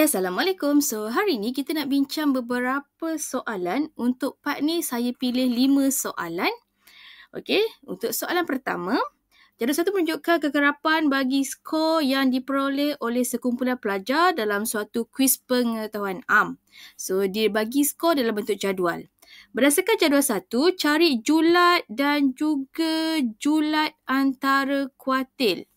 Okay, Assalamualaikum. So, hari ni kita nak bincang beberapa soalan. Untuk part ni, saya pilih lima soalan. Okay, untuk soalan pertama. Jadual satu menunjukkan kekerapan bagi skor yang diperoleh oleh sekumpulan pelajar dalam suatu kuis pengetahuan am. So, dia bagi skor dalam bentuk jadual. Berdasarkan jadual satu, cari julat dan juga julat antara kuatil.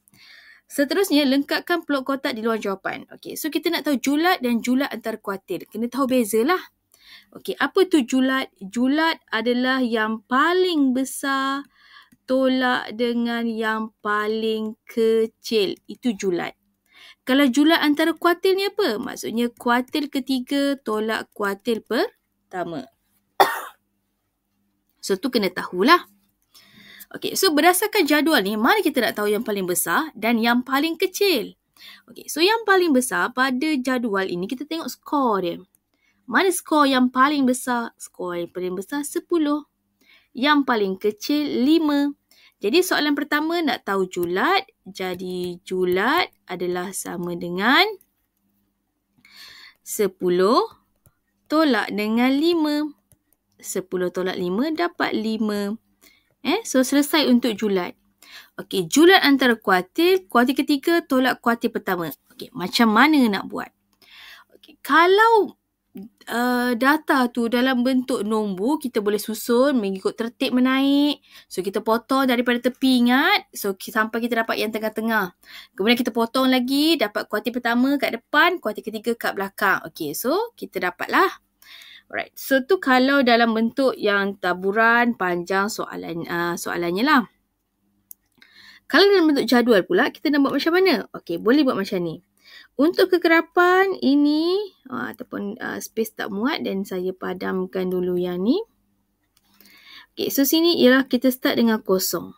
Seterusnya, lengkapkan peluk kotak di luar jawapan. Okey, so kita nak tahu julat dan julat antar kuartil. Kena tahu bezalah. Okey, apa tu julat? Julat adalah yang paling besar tolak dengan yang paling kecil. Itu julat. Kalau julat antar kuartil ni apa? Maksudnya kuartil ketiga tolak kuartil pertama. so tu kena tahulah. Okey, so berdasarkan jadual ni, mana kita nak tahu yang paling besar dan yang paling kecil? Okey, so yang paling besar pada jadual ini, kita tengok skor dia. Mana skor yang paling besar? Skor yang paling besar 10. Yang paling kecil 5. Jadi soalan pertama nak tahu julat. Jadi julat adalah sama dengan 10 tolak dengan 5. 10 tolak 5 dapat 5. Eh, so selesai untuk julat. Okey, julat antara kuartil, kuartil ketiga tolak kuartil pertama. Okey, macam mana nak buat? Okey, kalau uh, data tu dalam bentuk nombor, kita boleh susun mengikut tertib menaik. So kita potong daripada tepi ingat, so sampai kita dapat yang tengah-tengah. Kemudian kita potong lagi, dapat kuartil pertama kat depan, kuartil ketiga kat belakang. Okey, so kita dapatlah Alright, so tu kalau dalam bentuk yang taburan panjang soalan uh, soalannya lah. Kalau dalam bentuk jadual pula, kita nak buat macam mana? Okey, boleh buat macam ni. Untuk kekerapan ini, uh, ataupun uh, space tak muat dan saya padamkan dulu yang ni. Okay, so sini ialah kita start dengan kosong.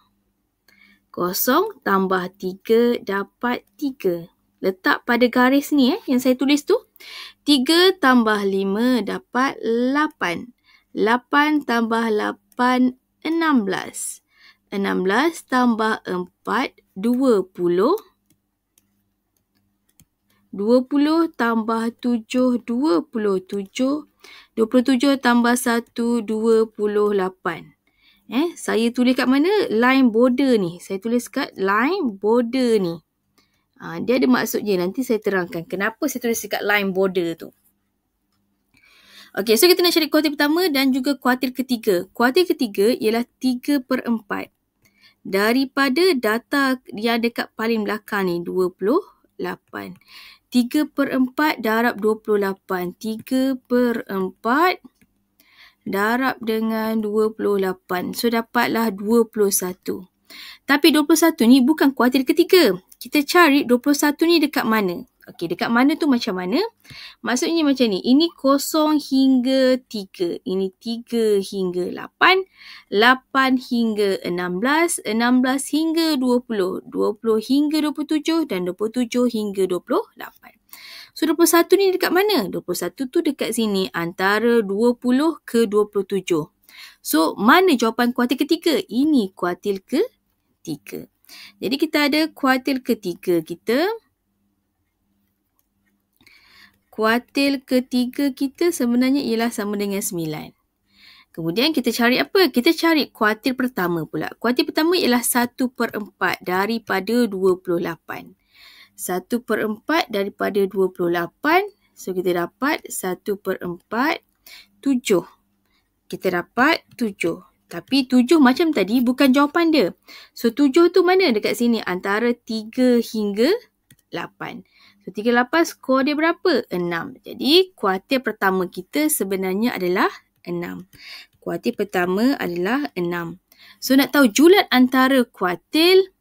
Kosong tambah tiga dapat tiga letak pada garis ni eh, yang saya tulis tu. 3 tambah 5 dapat 8. 8 tambah 8, 16. 16 tambah 4, 20. 20 tambah 7, 27. 27 tambah 1, 28. Eh, saya tulis kat mana? Line border ni. Saya tulis kat line border ni. Ha, dia ada maksudnya nanti saya terangkan kenapa saya tulis dekat line border tu. Okay, so kita nak cari kuartil pertama dan juga kuartil ketiga. Kuartil ketiga ialah 3 per 4 daripada data yang dekat paling belakang ni 28. 3 per 4 darab 28. 3 per 4 darab dengan 28. So dapatlah 21. Tapi 21 ni bukan kuartil ketiga kita cari 21 ni dekat mana. Okey, dekat mana tu macam mana? Maksudnya macam ni. Ini kosong hingga 3. Ini 3 hingga 8. 8 hingga 16. 16 hingga 20. 20 hingga 27 dan 27 hingga 28. So, 21 ni dekat mana? 21 tu dekat sini antara 20 ke 27. So, mana jawapan kuartil ketiga? Ini kuartil ketiga. Jadi kita ada kuartil ketiga kita. Kuartil ketiga kita sebenarnya ialah sama dengan 9. Kemudian kita cari apa? Kita cari kuartil pertama pula. Kuartil pertama ialah 1 per 4 daripada 28. 1 per 4 daripada 28. So kita dapat 1 per 4, 7. Kita dapat 7. Tapi tujuh macam tadi bukan jawapan dia. So tujuh tu mana dekat sini? Antara tiga hingga lapan. So tiga lapan skor dia berapa? Enam. Jadi kuartil pertama kita sebenarnya adalah enam. Kuartil pertama adalah enam. So nak tahu julat antara kuartil?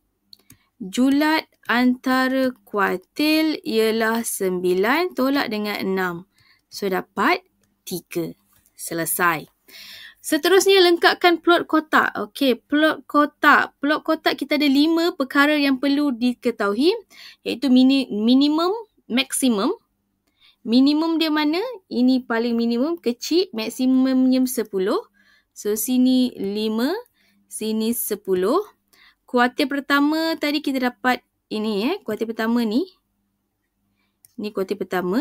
Julat antara kuartil ialah sembilan tolak dengan enam. So dapat tiga. Selesai. Selesai. Seterusnya lengkapkan plot kotak. Okey, plot kotak. Plot kotak kita ada lima perkara yang perlu diketahui iaitu mini, minimum, maksimum. Minimum dia mana? Ini paling minimum kecil, maksimumnya 10. So sini 5, sini 10. Kuartil pertama tadi kita dapat ini eh, kuartil pertama ni. Ni kuartil pertama.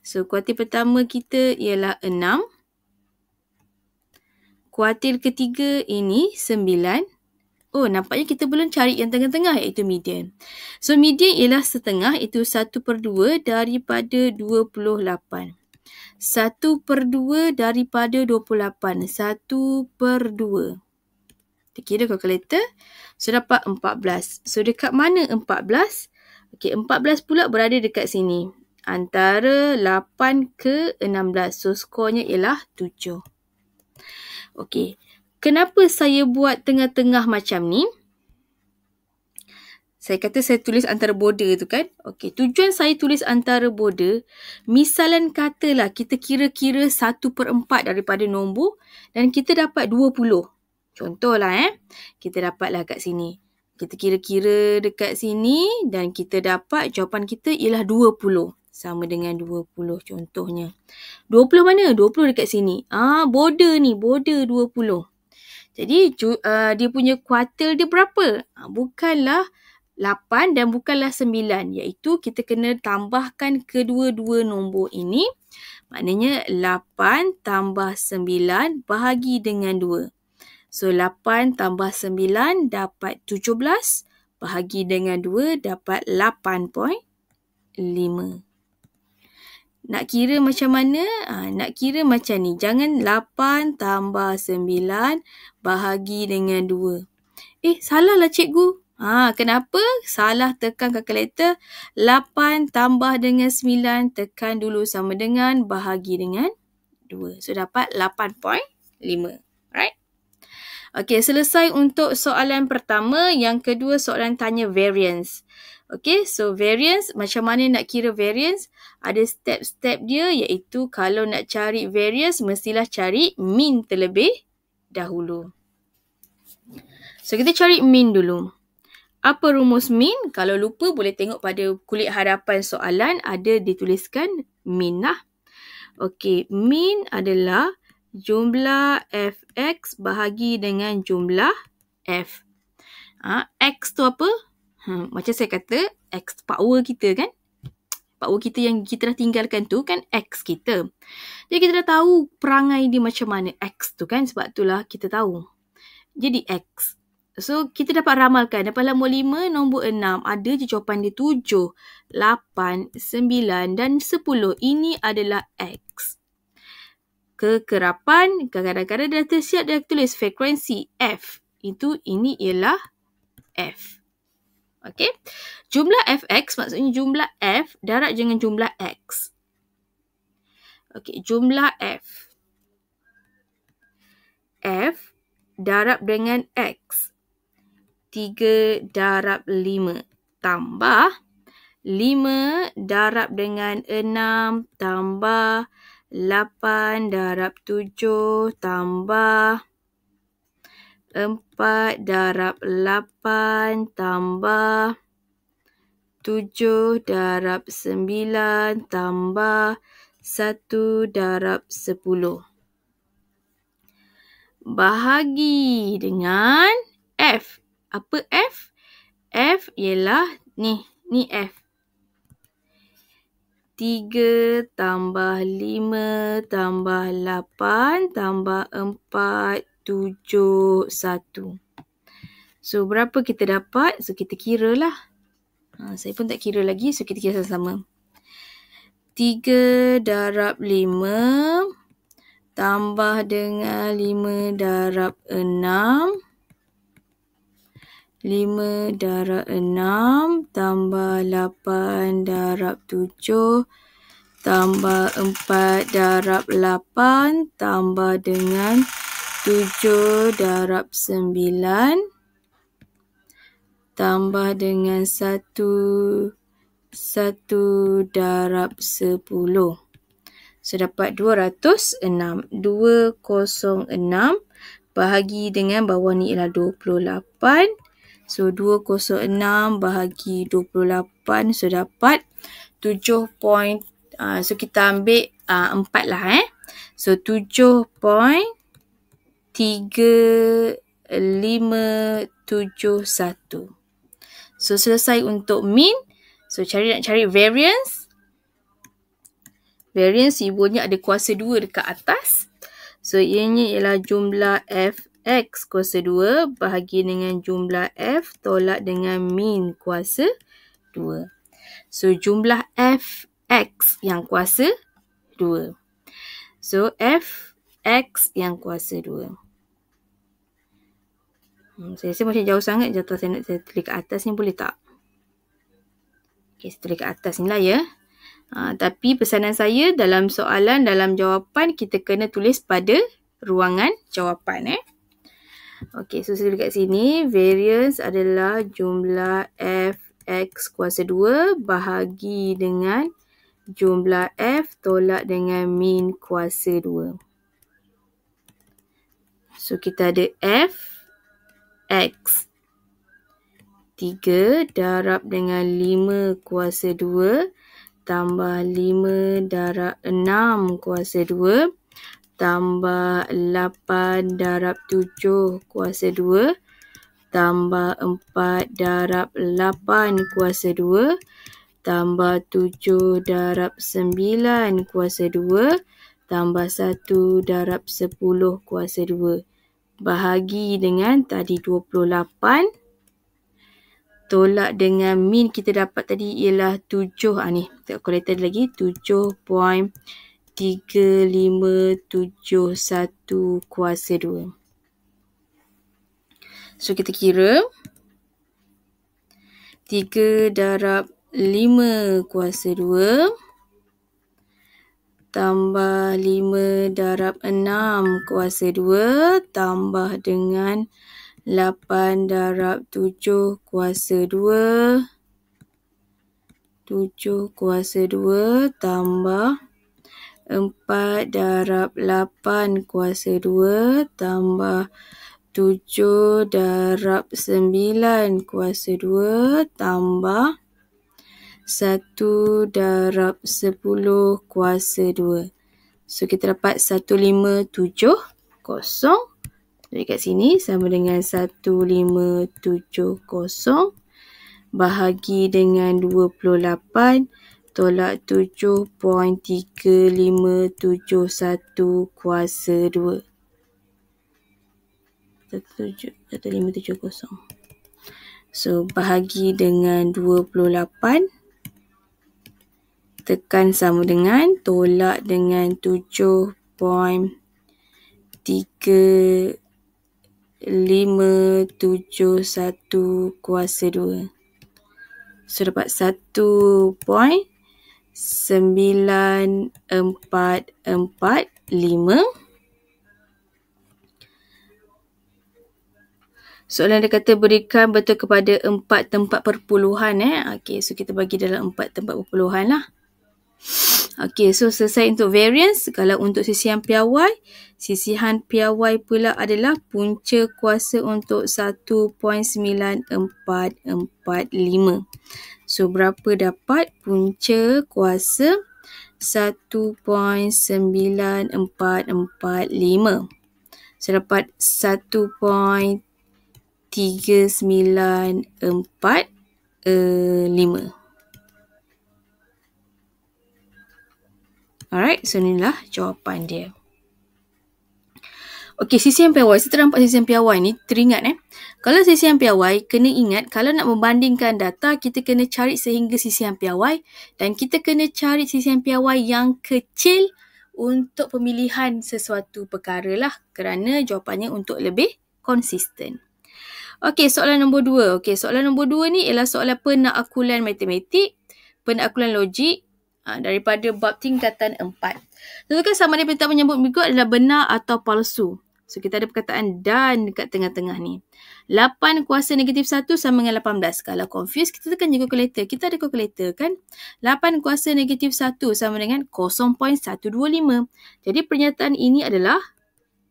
So kuartil pertama kita ialah 6 kuartil ketiga ini 9 Oh, nampaknya kita belum cari yang tengah-tengah iaitu median. So, median ialah setengah iaitu 1 per 2 daripada 28. 1 per 2 daripada 28. 1 per 2. Kita kira kalkulator. So, dapat 14. So, dekat mana 14? Okay, 14 pula berada dekat sini. Antara 8 ke 16. So, skornya ialah 7. Okey. Kenapa saya buat tengah-tengah macam ni? Saya kata saya tulis antara border tu kan. Okey, tujuan saya tulis antara border, misalan katalah kita kira-kira 1 per 4 daripada nombor dan kita dapat 20. Contohlah eh, kita dapatlah kat sini. Kita kira-kira dekat sini dan kita dapat jawapan kita ialah sama dengan 20 contohnya. 20 mana? 20 dekat sini. Ah border ni, border 20. Jadi cu, uh, dia punya kuartal dia berapa? Ah, bukanlah 8 dan bukanlah 9. Iaitu kita kena tambahkan kedua-dua nombor ini. Maknanya 8 tambah 9 bahagi dengan 2. So 8 tambah 9 dapat 17 bahagi dengan 2 dapat 8.5. Nak kira macam mana? Ha, nak kira macam ni. Jangan 8 tambah 9 bahagi dengan 2. Eh, salah lah cikgu. Ha, kenapa? Salah tekan kalkulator. 8 tambah dengan 9 tekan dulu sama dengan bahagi dengan 2. So, dapat 8.5. Right? Okay, selesai untuk soalan pertama. Yang kedua, soalan tanya variance. Okay, so variance, macam mana nak kira variance? Ada step-step dia iaitu kalau nak cari variance, mestilah cari mean terlebih dahulu. So, kita cari mean dulu. Apa rumus mean? Kalau lupa, boleh tengok pada kulit hadapan soalan ada dituliskan mean lah. Okay, mean adalah jumlah fx bahagi dengan jumlah f. Ha, x tu apa? hmm, macam saya kata x power kita kan power kita yang kita dah tinggalkan tu kan x kita jadi kita dah tahu perangai dia macam mana x tu kan sebab itulah kita tahu jadi x So kita dapat ramalkan dalam nombor 5, nombor 6 ada je jawapan dia 7, 8, 9 dan 10. Ini adalah X. Kekerapan, kadang-kadang dah tersiap dah tulis frekuensi F. Itu ini ialah F. Okey. Jumlah fx maksudnya jumlah f darab dengan jumlah x. Okey, jumlah f. f darab dengan x. 3 darab 5 tambah 5 darab dengan 6 tambah 8 darab 7 tambah empat darab lapan tambah tujuh darab sembilan tambah satu darab sepuluh. Bahagi dengan F. Apa F? F ialah ni. Ni F. tiga tambah lima tambah lapan tambah empat tujuh, satu. So, berapa kita dapat? So, kita kira lah. Ha, saya pun tak kira lagi. So, kita kira sama-sama. Tiga darab lima. Tambah dengan lima darab enam. Lima darab enam. Tambah lapan darab tujuh. Tambah empat darab lapan. Tambah dengan tujuh darab sembilan tambah dengan satu satu darab sepuluh. So dapat dua ratus enam. Dua kosong enam bahagi dengan bawah ni ialah dua puluh lapan. So dua kosong enam bahagi dua puluh lapan. So dapat tujuh point. Uh, so kita ambil ah, empat uh, lah eh. So tujuh point 3571. So selesai untuk mean. So cari nak cari variance. Variance ibunya ada kuasa 2 dekat atas. So ianya ialah jumlah fx kuasa 2 bahagi dengan jumlah f tolak dengan mean kuasa 2. So jumlah fx yang kuasa 2. So fx yang kuasa 2. Hmm, saya rasa macam jauh sangat jatuh saya nak tulis kat atas ni boleh tak? Okay, saya tulis kat atas ni lah ya. Ha, tapi pesanan saya dalam soalan, dalam jawapan kita kena tulis pada ruangan jawapan eh. Okay, so saya tulis kat sini. Variance adalah jumlah Fx kuasa 2 bahagi dengan jumlah F tolak dengan min kuasa 2. So kita ada F X. 3 darab dengan 5 kuasa 2 tambah 5 darab 6 kuasa 2 tambah 8 darab 7 kuasa 2 tambah 4 darab 8 kuasa 2 tambah 7 darab 9 kuasa 2 tambah 1 darab 10 kuasa 2 bahagi dengan tadi 28 tolak dengan min kita dapat tadi ialah 7 ah ni kalkulator lagi 7.3571 kuasa 2 so kita kira 3 darab 5 kuasa tambah 5 darab 6 kuasa 2 tambah dengan 8 darab 7 kuasa 2 7 kuasa 2 tambah 4 darab 8 kuasa 2 tambah 7 darab 9 kuasa 2 tambah satu darab sepuluh kuasa dua. So kita dapat satu lima tujuh kosong. Jadi kat sini sama dengan satu lima tujuh kosong. Bahagi dengan dua puluh lapan. Tolak tujuh point tiga lima tujuh satu kuasa dua. Satu tujuh, satu lima tujuh kosong. So bahagi dengan dua puluh lapan tekan sama dengan tolak dengan tujuh lima satu kuasa 2. So dapat lima. Soalan dia kata berikan betul kepada empat tempat perpuluhan eh. Okey, so kita bagi dalam empat tempat perpuluhan lah. Okey, so selesai untuk variance. Kalau untuk sisihan piawai, sisihan piawai pula adalah punca kuasa untuk 1.9445. So, berapa dapat punca kuasa 1.9445. So, dapat 1.3945. Uh, Alright, so inilah jawapan dia. Okey, sisi yang piawai. Saya ternampak sisi yang piawai ni, teringat eh. Kalau sisi yang piawai, kena ingat kalau nak membandingkan data, kita kena cari sehingga sisi yang piawai dan kita kena cari sisi yang piawai yang kecil untuk pemilihan sesuatu perkara lah kerana jawapannya untuk lebih konsisten. Okey, soalan nombor dua. Okey, soalan nombor dua ni ialah soalan penakulan matematik, penakulan logik Ah, daripada bab tingkatan empat. Tentukan sama ada perintah menyambut minggu adalah benar atau palsu. So kita ada perkataan dan dekat tengah-tengah ni. 8 kuasa negatif satu sama dengan 18. Kalau confuse kita tekan je calculator. Kita ada calculator kan? 8 kuasa negatif satu sama dengan 0.125. Jadi pernyataan ini adalah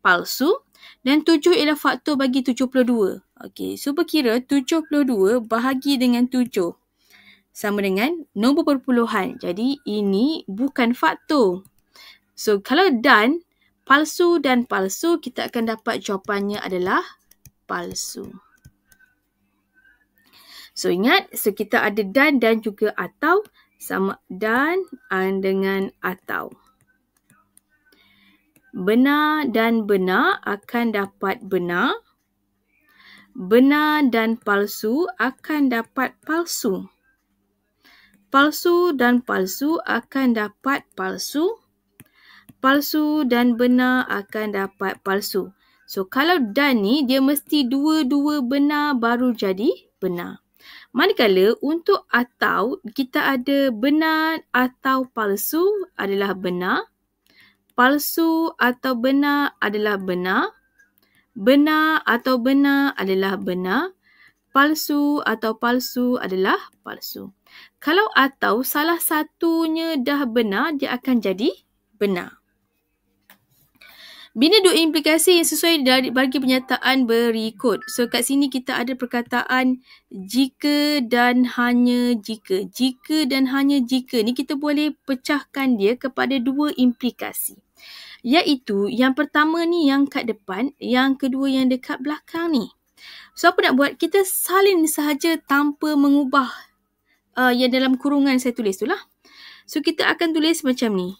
palsu dan tujuh ialah faktor bagi tujuh puluh dua. Okey, so puluh dua bahagi dengan tujuh sama dengan nombor berpuluhan. Jadi ini bukan faktor. So kalau dan palsu dan palsu kita akan dapat jawapannya adalah palsu. So ingat so kita ada dan dan juga atau sama dan uh, dengan atau. Benar dan benar akan dapat benar. Benar dan palsu akan dapat Palsu palsu dan palsu akan dapat palsu. Palsu dan benar akan dapat palsu. So, kalau dan ni, dia mesti dua-dua benar baru jadi benar. Manakala, untuk atau, kita ada benar atau palsu adalah benar. Palsu atau benar adalah benar. Benar atau benar adalah benar. Palsu atau palsu adalah palsu. Kalau atau salah satunya dah benar, dia akan jadi benar. Bina dua implikasi yang sesuai dari bagi pernyataan berikut. So kat sini kita ada perkataan jika dan hanya jika. Jika dan hanya jika ni kita boleh pecahkan dia kepada dua implikasi. Iaitu yang pertama ni yang kat depan, yang kedua yang dekat belakang ni. So apa nak buat? Kita salin sahaja tanpa mengubah uh, yang dalam kurungan saya tulis tu lah. So kita akan tulis macam ni.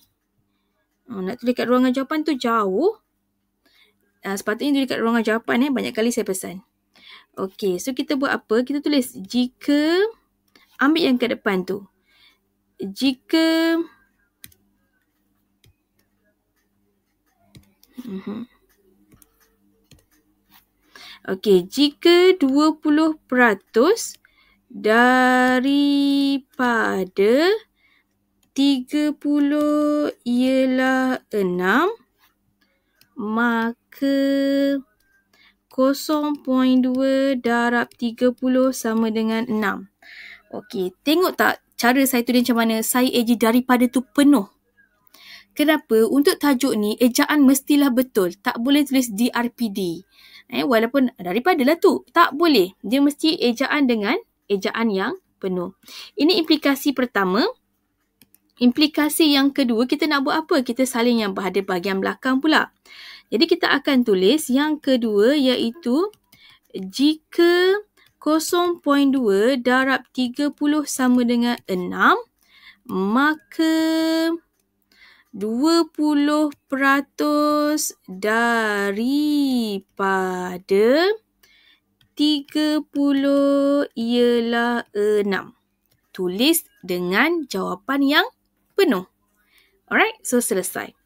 Uh, nak tulis kat ruangan jawapan tu jauh. Uh, sepatutnya tulis kat ruangan jawapan eh. Banyak kali saya pesan. Okay. So kita buat apa? Kita tulis jika ambil yang ke depan tu. Jika mhm. Okay, jika daripada 30 ialah 6 maka 0.2 darab 30 sama dengan 6. Okey, tengok tak cara saya tu dia macam mana? Saya eji daripada tu penuh. Kenapa? Untuk tajuk ni, ejaan mestilah betul. Tak boleh tulis DRPD. Eh, walaupun lah tu. Tak boleh. Dia mesti ejaan dengan ejaan yang penuh. Ini implikasi pertama. Implikasi yang kedua, kita nak buat apa? Kita saling yang ada bahagian belakang pula. Jadi kita akan tulis yang kedua iaitu jika 0.2 darab 30 sama dengan 6, maka 20% daripada tiga puluh ialah enam Tulis dengan jawapan yang penuh. Alright, so selesai.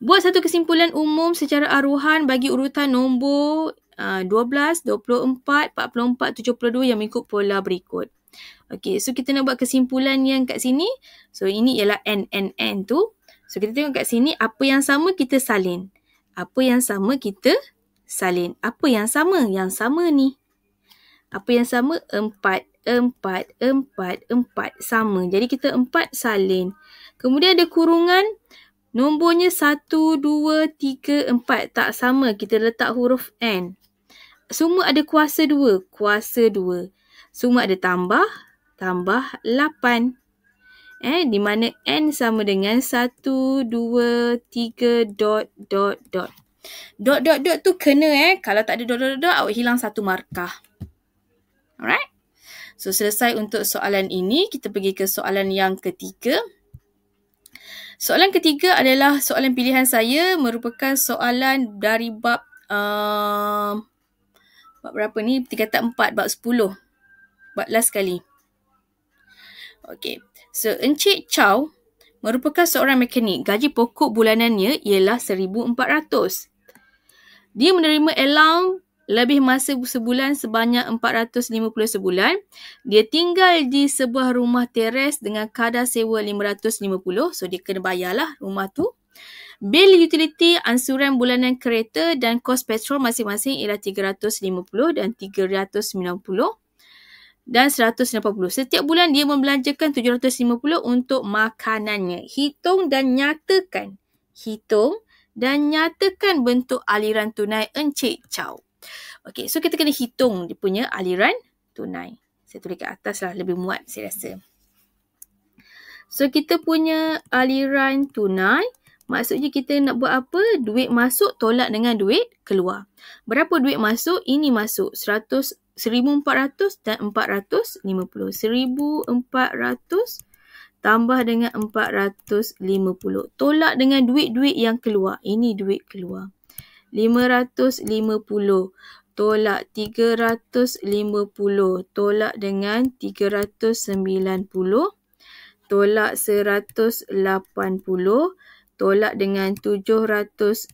Buat satu kesimpulan umum secara aruhan bagi urutan nombor uh, 12, 24, 44, 72 yang mengikut pola berikut. Okay, so kita nak buat kesimpulan yang kat sini. So, ini ialah N, N, N tu. So, kita tengok kat sini apa yang sama kita salin. Apa yang sama kita salin. Apa yang sama? Yang sama ni apa yang sama? empat empat empat empat sama. Jadi kita empat salin. Kemudian ada kurungan nombornya satu dua tiga empat tak sama. Kita letak huruf N. Semua ada kuasa dua kuasa dua. Semua ada tambah, tambah lapan. Eh, di mana N sama dengan satu dua tiga dot, dot, dot. Dot, dot, dot tu kena eh. Kalau tak ada dot, dot, dot, awak hilang satu markah. Alright. So selesai untuk soalan ini, kita pergi ke soalan yang ketiga. Soalan ketiga adalah soalan pilihan saya merupakan soalan dari bab uh, bab berapa ni? Tiga tak empat, bab sepuluh. Bab last kali. Okay. So Encik Chow merupakan seorang mekanik. Gaji pokok bulanannya ialah RM1,400. Dia menerima allowance lebih masa sebulan sebanyak 450 sebulan. Dia tinggal di sebuah rumah teres dengan kadar sewa 550. So, dia kena bayarlah rumah tu. Bil utiliti, ansuran bulanan kereta dan kos petrol masing-masing ialah 350 dan 390 dan 180. Setiap bulan dia membelanjakan 750 untuk makanannya. Hitung dan nyatakan. Hitung dan nyatakan bentuk aliran tunai Encik Chow. Okay, so kita kena hitung dia punya aliran tunai. Saya tulis kat atas lah, lebih muat saya rasa. So, kita punya aliran tunai, maksudnya kita nak buat apa? Duit masuk tolak dengan duit keluar. Berapa duit masuk? Ini masuk 1400 dan 450. 1400 tambah dengan 450. Tolak dengan duit-duit yang keluar. Ini duit keluar. 550. Tolak 350. Tolak dengan 390. Tolak 180. Tolak dengan 750.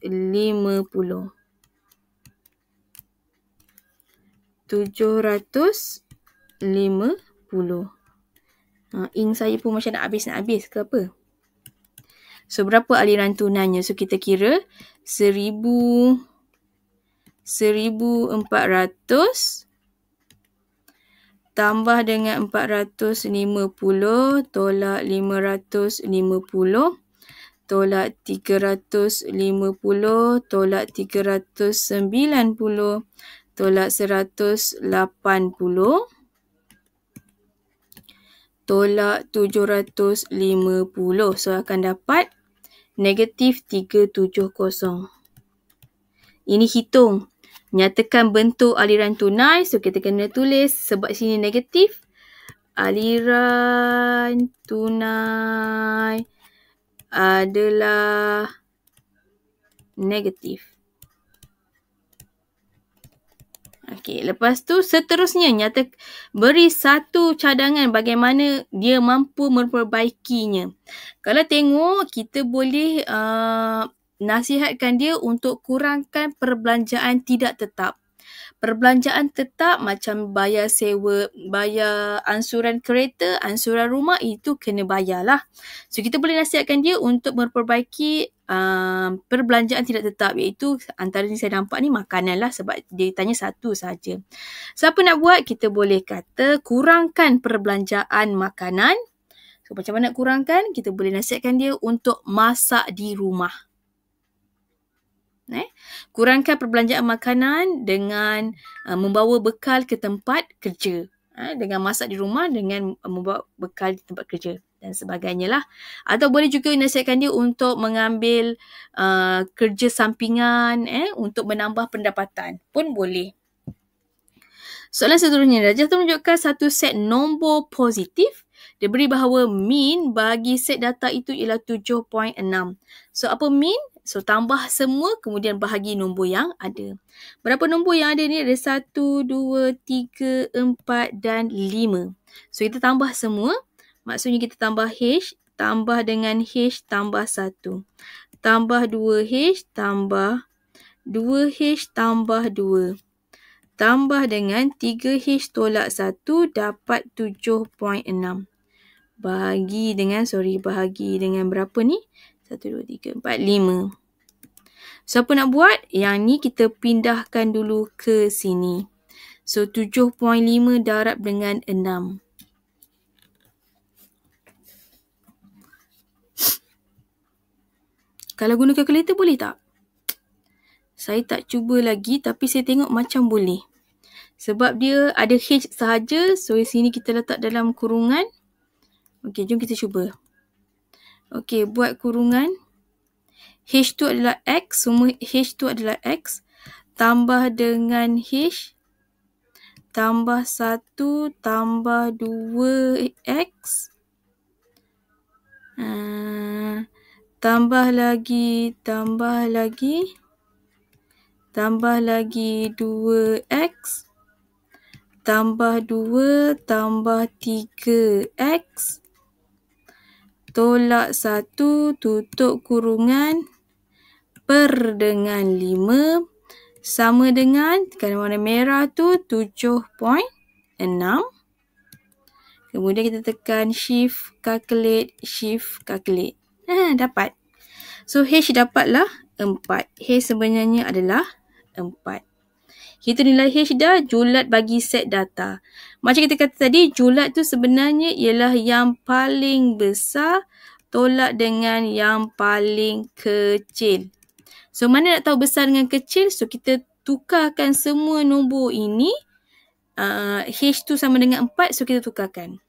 Tujuh ratus lima puluh. Ha, Ing saya pun macam nak habis-nak habis ke apa? So berapa aliran tunanya? So kita kira 1400 tambah dengan 450 tolak 550 tolak 350 tolak 390 tolak 180 tolak 750. So akan dapat 750 negatif 370. Ini hitung. Nyatakan bentuk aliran tunai. So, kita kena tulis sebab sini negatif. Aliran tunai adalah negatif. Okey, lepas tu seterusnya nyata beri satu cadangan bagaimana dia mampu memperbaikinya. Kalau tengok kita boleh uh, nasihatkan dia untuk kurangkan perbelanjaan tidak tetap. Perbelanjaan tetap macam bayar sewa, bayar ansuran kereta, ansuran rumah itu kena bayarlah. So kita boleh nasihatkan dia untuk memperbaiki uh, perbelanjaan tidak tetap iaitu antara ni saya nampak ni makanan lah sebab dia tanya satu saja. Siapa nak buat kita boleh kata kurangkan perbelanjaan makanan. So, macam mana nak kurangkan? Kita boleh nasihatkan dia untuk masak di rumah. Eh? Kurangkan perbelanjaan makanan dengan uh, membawa bekal ke tempat kerja. Eh? Dengan masak di rumah dengan membawa bekal di tempat kerja dan sebagainya lah. Atau boleh juga nasihatkan dia untuk mengambil uh, kerja sampingan eh, untuk menambah pendapatan pun boleh. Soalan seterusnya, Rajah tu menunjukkan satu set nombor positif. Dia beri bahawa mean bagi set data itu ialah 7.6. So apa mean? So tambah semua kemudian bahagi nombor yang ada. Berapa nombor yang ada ni? Ada 1, 2, 3, 4 dan 5. So kita tambah semua. Maksudnya kita tambah H, tambah dengan H, tambah 1. Tambah 2H, tambah 2H, tambah 2. Tambah dengan 3H tolak 1, dapat 7.6. Bahagi dengan, sorry, bahagi dengan berapa ni? 1, 2, 3, 4, 5. Siapa nak buat? Yang ni kita pindahkan dulu ke sini. So 7.5 darab dengan Kalau guna kalkulator boleh tak? Saya tak cuba lagi tapi saya tengok macam boleh. Sebab dia ada H sahaja. So, di sini kita letak dalam kurungan. Okey, jom kita cuba. Okey, buat kurungan. H tu adalah X. Semua H tu adalah X. Tambah dengan H. Tambah 1. Tambah 2X. Haa... Ah tambah lagi, tambah lagi, tambah lagi 2x, tambah 2, tambah 3x, tolak 1, tutup kurungan, per dengan 5, sama dengan, kerana warna merah tu 7.6. Kemudian kita tekan shift calculate, shift calculate. Ha, dapat. So, H dapatlah 4. H sebenarnya adalah 4. Kita nilai H dah julat bagi set data. Macam kita kata tadi, julat tu sebenarnya ialah yang paling besar tolak dengan yang paling kecil. So, mana nak tahu besar dengan kecil? So, kita tukarkan semua nombor ini. Uh, H tu sama dengan 4. So, kita tukarkan.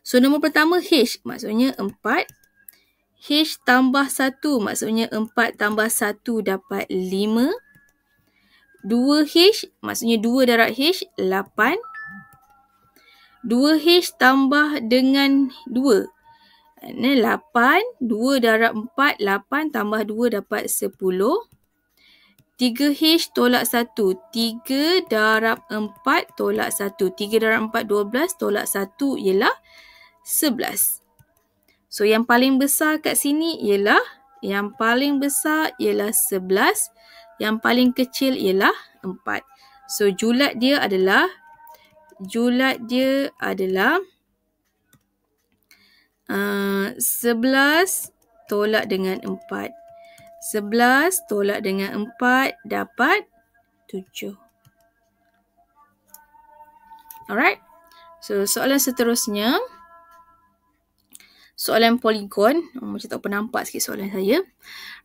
So, nombor pertama H. Maksudnya 4 H tambah 1 maksudnya 4 tambah 1 dapat 5. 2H maksudnya 2 darab H 8. 2H tambah dengan 2. Ini 8. 2 darab 4 8 tambah 2 dapat 10. 3H tolak 1. 3 darab 4 tolak 1. 3 darab 4, 12. Tolak 1 ialah 11. So yang paling besar kat sini ialah yang paling besar ialah 11, yang paling kecil ialah 4. So julat dia adalah julat dia adalah a uh, 11 tolak dengan 4. 11 tolak dengan 4 dapat 7. Alright, so soalan seterusnya soalan poligon. Oh, macam tak pernah nampak sikit soalan saya.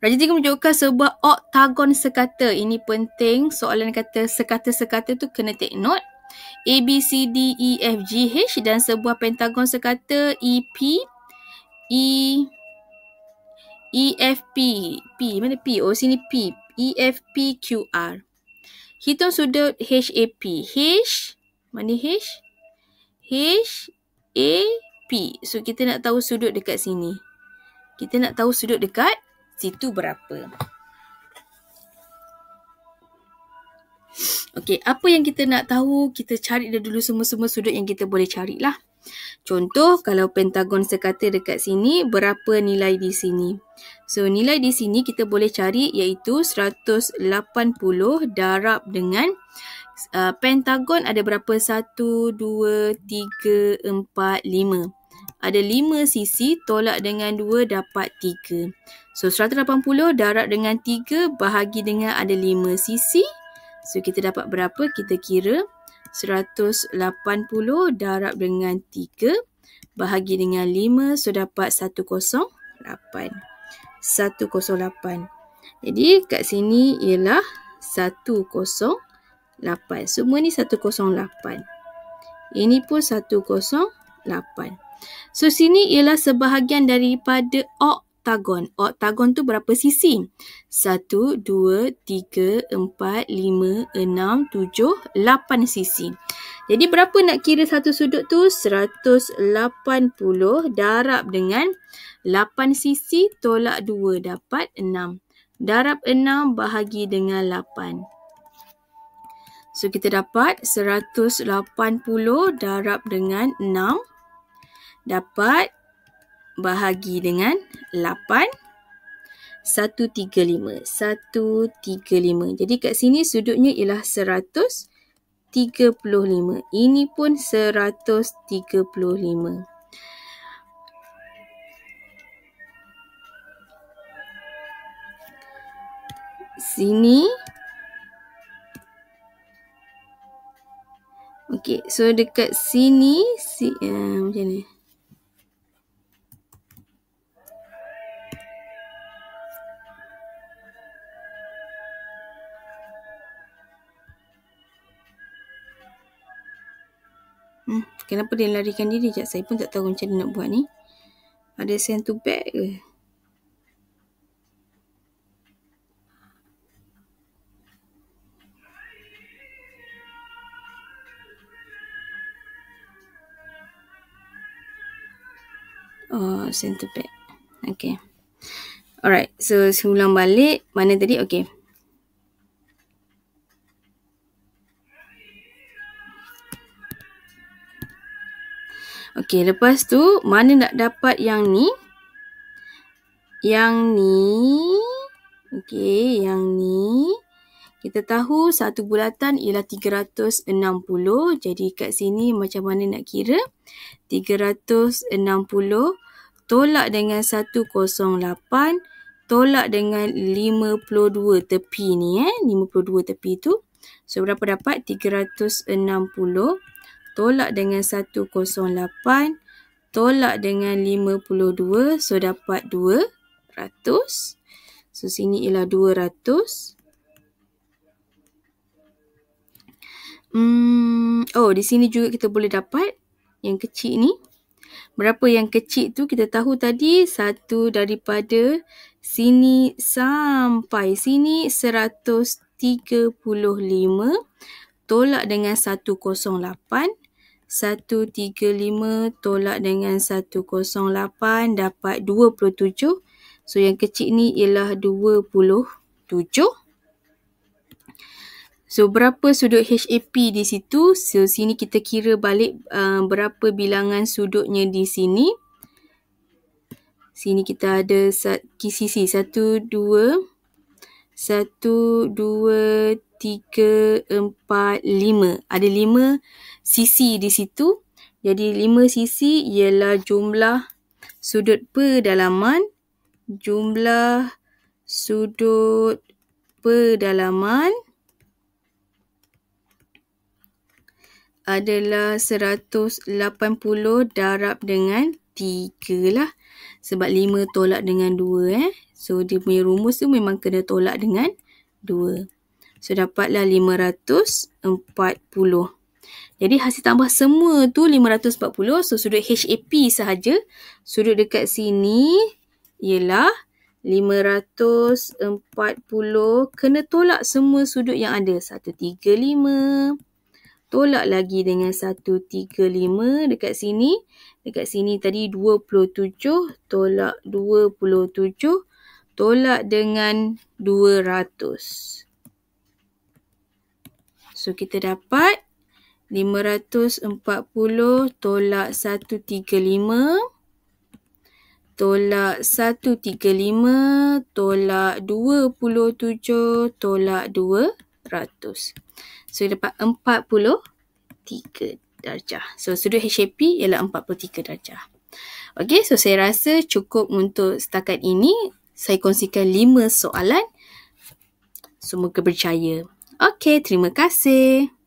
Raja Tiga menunjukkan sebuah oktagon sekata. Ini penting. Soalan kata sekata-sekata tu kena take note. A, B, C, D, E, F, G, H dan sebuah pentagon sekata E, P, E, E, F, P, P, mana P? Oh, sini P, E, F, P, Q, R. Hitung sudut H, A, P. H, mana H? H, A, P. So kita nak tahu sudut dekat sini. Kita nak tahu sudut dekat situ berapa. Okey, apa yang kita nak tahu, kita cari dah dulu semua-semua sudut yang kita boleh carilah. Contoh, kalau pentagon sekata dekat sini, berapa nilai di sini? So, nilai di sini kita boleh cari iaitu 180 darab dengan uh, pentagon ada berapa? 1, 2, 3, 4, 5 ada lima sisi tolak dengan dua dapat tiga. So 180 darab dengan tiga bahagi dengan ada lima sisi. So kita dapat berapa? Kita kira 180 darab dengan tiga bahagi dengan lima. so dapat 108. 108. Jadi kat sini ialah 108. Semua ni 108. Ini pun 108. So sini ialah sebahagian daripada oktagon. Oktagon tu berapa sisi? 1 2 3 4 5 6 7 8 sisi. Jadi berapa nak kira satu sudut tu? 180 darab dengan 8 sisi tolak 2 dapat 6. Darab 6 bahagi dengan 8. So kita dapat 180 darab dengan dapat bahagi dengan 8 135 135 jadi kat sini sudutnya ialah 135 ini pun 135 sini okey so dekat sini si uh, macam ni Hmm, kenapa dia larikan diri? Sekejap saya pun tak tahu macam mana nak buat ni. Ada send to back ke? Oh, send to back. Okay. Alright, so semula balik. Mana tadi? Okay. Okey, lepas tu mana nak dapat yang ni? Yang ni. Okey, yang ni. Kita tahu satu bulatan ialah 360. Jadi kat sini macam mana nak kira? 360 tolak dengan 108 tolak dengan 52 tepi ni eh 52 tepi tu so berapa dapat 360 tolak dengan 108 tolak dengan 52 so dapat 200 so sini ialah 200 Hmm, oh di sini juga kita boleh dapat yang kecil ni Berapa yang kecil tu kita tahu tadi Satu daripada sini sampai sini 135 Tolak dengan 135 tolak dengan 108 dapat 27. So yang kecil ni ialah 27. So berapa sudut HAP di situ? So sini kita kira balik uh, berapa bilangan sudutnya di sini. Sini kita ada KCC 1, 2, 3. Satu, dua, tiga, empat, lima. Ada lima sisi di situ. Jadi lima sisi ialah jumlah sudut pedalaman. Jumlah sudut pedalaman adalah 180 darab dengan 3 lah. Sebab 5 tolak dengan 2 eh. So dia punya rumus tu memang kena tolak dengan 2. So dapatlah 540. Jadi hasil tambah semua tu 540. So sudut HAP sahaja. Sudut dekat sini ialah 540 kena tolak semua sudut yang ada. 135. Tolak lagi dengan 135 dekat sini. Dekat sini tadi 27. Tolak tolak dengan 200. So kita dapat 540 tolak 135 tolak 135 tolak 27 tolak 200. So dapat 43 darjah. So sudut HAP ialah 43 darjah. Okey, so saya rasa cukup untuk setakat ini saya kongsikan 5 soalan. Semoga berjaya. Okey, terima kasih.